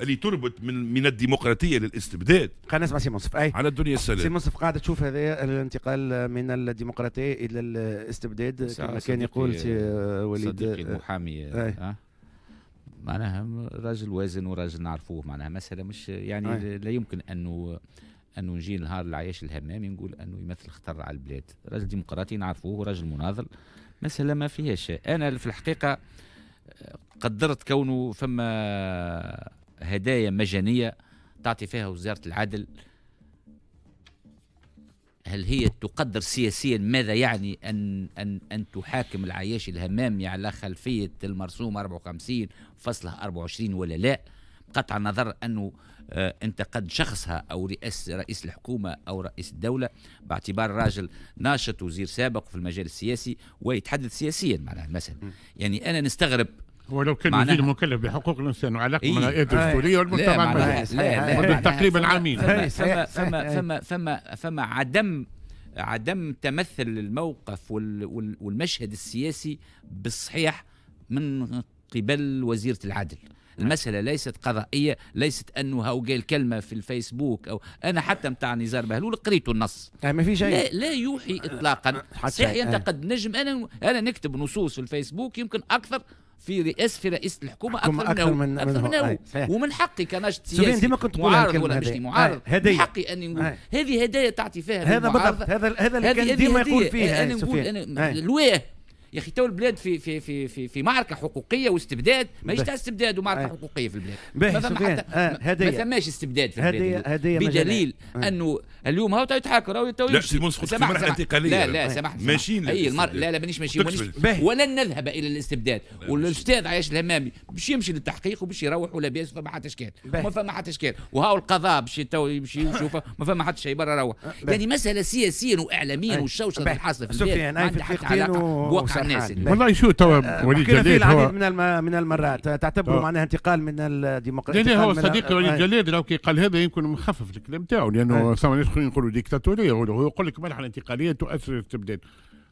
اللي تربط من من الديمقراطيه للاستبداد خلينا نسمع سي منصف اي على الدنيا السلام سي منصف قاعد تشوف هذا الانتقال من الديمقراطيه الى الاستبداد كما كان يقول سي وليد صديقي المحامي أه؟ معناها راجل وازن وراجل نعرفوه معناها مساله مش يعني أي. لا يمكن انه انه نجي نهار العياش الهمامي نقول انه يمثل خطر على البلاد راجل ديمقراطي نعرفوه وراجل مناضل مساله ما فيهاش انا في الحقيقه قدرت كونه فما هدايا مجانية تعطي فيها وزارة العدل هل هي تقدر سياسيا ماذا يعني أن أن أن تحاكم العياش الهمامي يعني على خلفية المرسوم 54 فصلة 24 ولا لا؟ قطع النظر أنه آه، انتقد شخصها أو رئيس رئيس الحكومة أو رئيس الدولة باعتبار راجل ناشط وزير سابق في المجال السياسي ويتحدث سياسيا معناها المسألة يعني أنا نستغرب ولو كان وزير مكلف بحقوق الانسان وعلاقه القمه إيه؟ الدستوريه آه. والمجتمع المدني تقريبا عامين فما فما فما فما عدم عدم تمثل الموقف والمشهد السياسي بالصحيح من قبل وزيره العدل المسألة ليست قضائية ليست أنه هو قال كلمة في الفيسبوك أو أنا حتى متاع نزار بهلول قريت النص آه، ما في شيء لا, لا يوحي إطلاقا صحيح أنت آه. قد نجم أنا أنا نكتب نصوص في الفيسبوك يمكن أكثر في رئاسه في رئيس الحكومه اكثر, أكثر منه من اكثر منه, منه. أي. ومن حقي كناشط سياسي ديما كنت معارض ولا مش آه، معارض هدية. من حقي اني نقول آه. هذه هدايا تعطي فيها هذا بالضبط هذا هذا اللي كان ديما يقول فيه انا نقول انا آه. الواه يا اخي تو البلاد في في في في, في معركه حقوقيه واستبداد ماهيش تاع استبداد ومعركه آه. حقوقيه في البلاد ما فما حتى آه. ما فماش استبداد في البلاد هدية بدليل آه. انه اليوم هاو تو يتحاكر هاو تو لا سامحني سمح سمح انتقاليه لا لا سامحني ماشيين اي المر... لا لا مانيش ماشيين ولن نذهب الى الاستبداد والاستاذ عياش الهمامي باش يمشي للتحقيق وباش يروح ولا باس فما حتى اشكال ما فما حتى اشكال وهاو القضاء باش تو يمشي ويشوفه ما فما حتى شيء برا روح أه، يعني مساله سياسيا واعلاميا والشوشه اللي حاصله في البلاد عندها حتى علاقه الناس والله شو تو آه، وليد جليد هو العديد من الم... من المرات تعتبره آه. معناها انتقال من الديمقراطيه لا هو صديقي وليد آه. جليد لو كي قال هذا يمكن مخفف الكلام تاعو لانه ثم ناس يقولوا ديكتاتوريه هو يقول لك مرحله انتقاليه تؤثر الاستبداد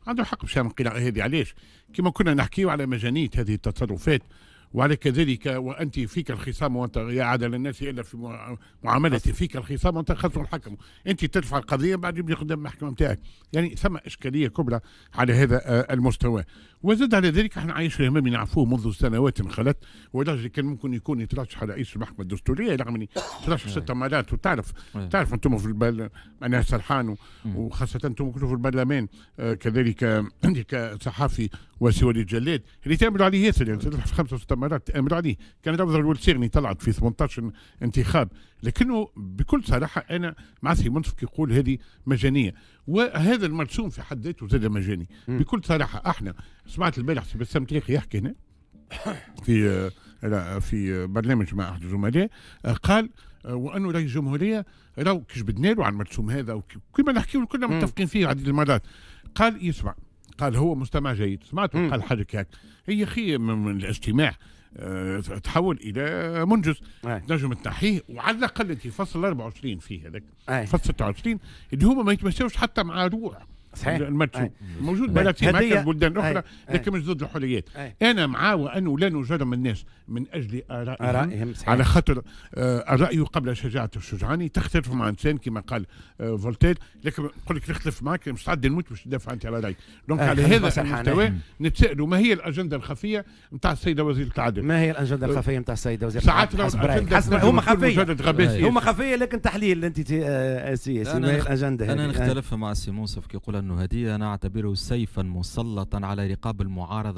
عنده حق باش يعمل قناع هذه علاش؟ كما كنا نحكيو على مجانيه هذه التصرفات وعلى كذلك وانت فيك الخصام وانت يا عدل الناس الا في معاملتي فيك الخصام وانت خصم الحكم انت تدفع القضيه بعد يبني قدام المحكمه نتاعك يعني ثم اشكاليه كبرى على هذا آه، المستوى وزاد على ذلك احنا عايشين امام نعرفوه منذ سنوات خلت ولاجل كان ممكن يكون يترشح رئيس المحكمه الدستوريه رغم ترشح إيه. ست مرات وتعرف إيه. تعرف انتم في البال معناها سرحان إيه. وخاصه انتم كنتم في البرلمان آه، كذلك عندك صحافي وسوى الجلاد اللي تعملوا عليه ياسر يعني خمسه وست مرات الامارات امر عليه كانت افضل والسيغني طلعت في 18 انتخاب لكنه بكل صراحه انا مع سي منصف يقول هذه مجانيه وهذا المرسوم في حد ذاته زاد مجاني م. بكل صراحه احنا سمعت البارح سي بسام تريخي يحكي هنا في في برنامج مع احد الزملاء قال وانه رئيس الجمهوريه راهو كي جبدنا له على المرسوم هذا وكما نحكيو كلنا متفقين فيه عديد المرات قال يسمع قال هو مستمع جيد سمعت قال حاجه هيك هي خي من الاجتماع آه، تحول الى منجز نجم تنحيه وعلى الاقل فصل 24 فيه هذاك فصل 26 اللي هما ما يتمشوش حتى مع روح صحيح المدفوع موجود بلدي في بلدان اخرى لكن مش ضد الحريات انا مع وانه لا نجرم الناس من اجل ارائهم, آرائهم صحيح. على خاطر آه، الراي قبل شجاعه الشجعاني تختلف مع انسان كما قال آه، فولتير لكن نقول لك نختلف معك مستعد نموت باش تدافع انت على رايك دونك على هذا المستوى نتسالوا ما هي الاجنده الخفيه نتاع السيده وزير التعدل ما هي الاجنده آه، الخفيه نتاع السيده وزير التعدل ساعات هما خفيه هما خفيه لكن تحليل انت سياسي ما هي الاجنده انا نختلف مع سي موسف كي يقول أنه هدية أنا أعتبره سيفا مسلطا على رقاب المعارضة